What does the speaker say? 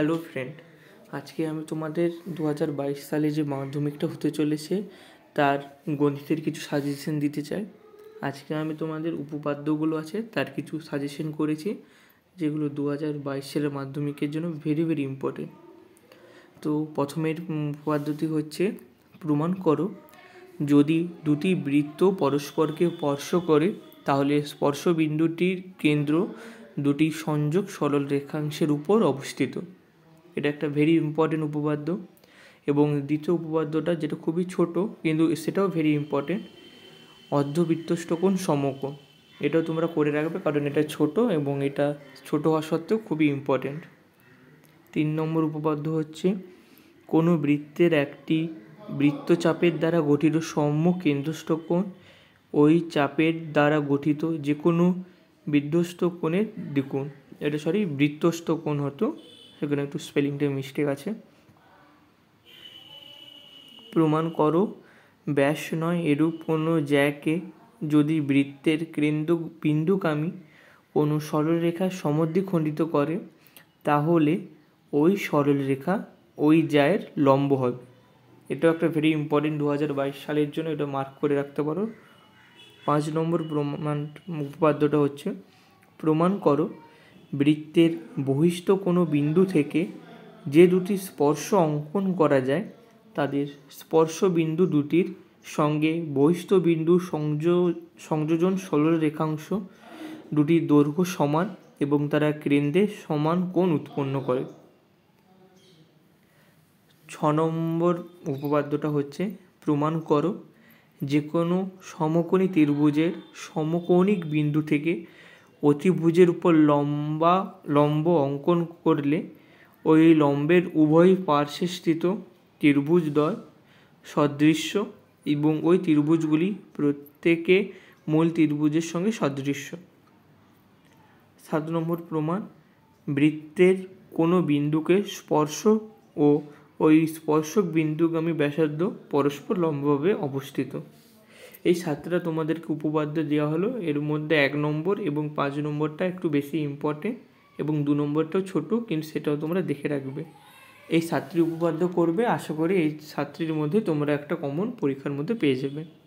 hello friend আজকে আমি তোমাদের দু সালে যে মাধ্যমিকটা হতে চলেছে তার গণিতের কিছু সাজেশন দিতে চাই আজকে আমি তোমাদের উপপাদ্যগুলো আছে তার কিছু সাজেশন করেছি যেগুলো দু সালের মাধ্যমিকের জন্য ভেরি ভেরি ইম্পর্টেন্ট তো প্রথমের উপপাদ্যটি হচ্ছে প্রমাণ করো যদি দুটি বৃত্ত পরস্পরকে স্পর্শ করে তাহলে স্পর্শবিন্দুটির কেন্দ্র দুটি সংযোগ সরল রেখাংশের উপর অবস্থিত এটা একটা ভেরি ইম্পর্টেন্ট উপপাদ্য এবং দ্বিতীয় উপপাদ্যটা যেটা খুবই ছোট কিন্তু সেটাও ভেরি ইম্পর্টেন্ট অর্ধবৃত্তষ্টকোণ সমকোণ এটাও তোমরা করে রাখবে কারণ এটা ছোট এবং এটা ছোট হওয়া সত্ত্বেও খুবই ইম্পর্টেন্ট তিন নম্বর উপপাদ্য হচ্ছে কোনো বৃত্তের একটি বৃত্তচাপের দ্বারা গঠিত সম্য কেন্দ্রষ্টকোণ ওই চাপের দ্বারা গঠিত যে কোনো বিধ্বস্ত কোণের দ্বিগুণ এটা সরি বৃত্তস্থ কোণ হতো সেখানে একটু স্পেলিংটা মিস্টেক আছে প্রমাণ করো ব্যাস নয় এরূপ কোনো জ্যাকে যদি বৃত্তের কেন্দ্র বিন্দুকামী কোনো সরলরেখা খণ্ডিত করে তাহলে ওই সরলরেখা ওই জ্যায়ের লম্ব হবে এটাও একটা ভেরি ইম্পর্টেন্ট দু হাজার বাইশ সালের জন্য এটা মার্ক করে রাখতে পারো পাঁচ নম্বর প্রমাণ উপপাদ্যটা হচ্ছে প্রমাণ করো বৃত্তের বহিষ্ঠ কোনো বিন্দু থেকে যে দুটি স্পর্শ অঙ্কন করা যায় তাদের স্পর্শ বিন্দু দুটির সঙ্গে বহিস্থ বিন্দু সংযো সংযোজন ষোলো রেখাংশ দুটি দৈর্ঘ্য সমান এবং তারা কেন্দ্রে সমান কোণ উৎপন্ন করে ছ নম্বর উপপাদ্যটা হচ্ছে প্রমাণ করো যে কোনো সমকোণী ত্রিভুজের সমকোণিক বিন্দু থেকে অতিভুজের উপর লম্বা লম্ব অঙ্কন করলে ওই লম্বের উভয় পার্শ্বে স্থিত ত্রিভুজদ্বয় সদৃশ্য এবং ওই ত্রিভুজগুলি প্রত্যেকে মূল ত্রিভুজের সঙ্গে সদৃশ্য সাত নম্বর প্রমাণ বৃত্তের কোনো বিন্দুকে স্পর্শ ও ওই স্পর্শক বিন্দুগামী ব্যাসার্ধ পরস্পর লম্বভাবে অবস্থিত এই সাতটা তোমাদেরকে উপপাদ্য দেওয়া হলো এর মধ্যে এক নম্বর এবং পাঁচ নম্বরটা একটু বেশি ইম্পর্টেন্ট এবং দু নম্বরটাও ছোট কিন্তু সেটাও তোমরা দেখে রাখবে এই সাতটি উপপাদ্য করবে আশা করি এই সাতটির মধ্যে তোমরা একটা কমন পরীক্ষার মধ্যে পেয়ে যাবে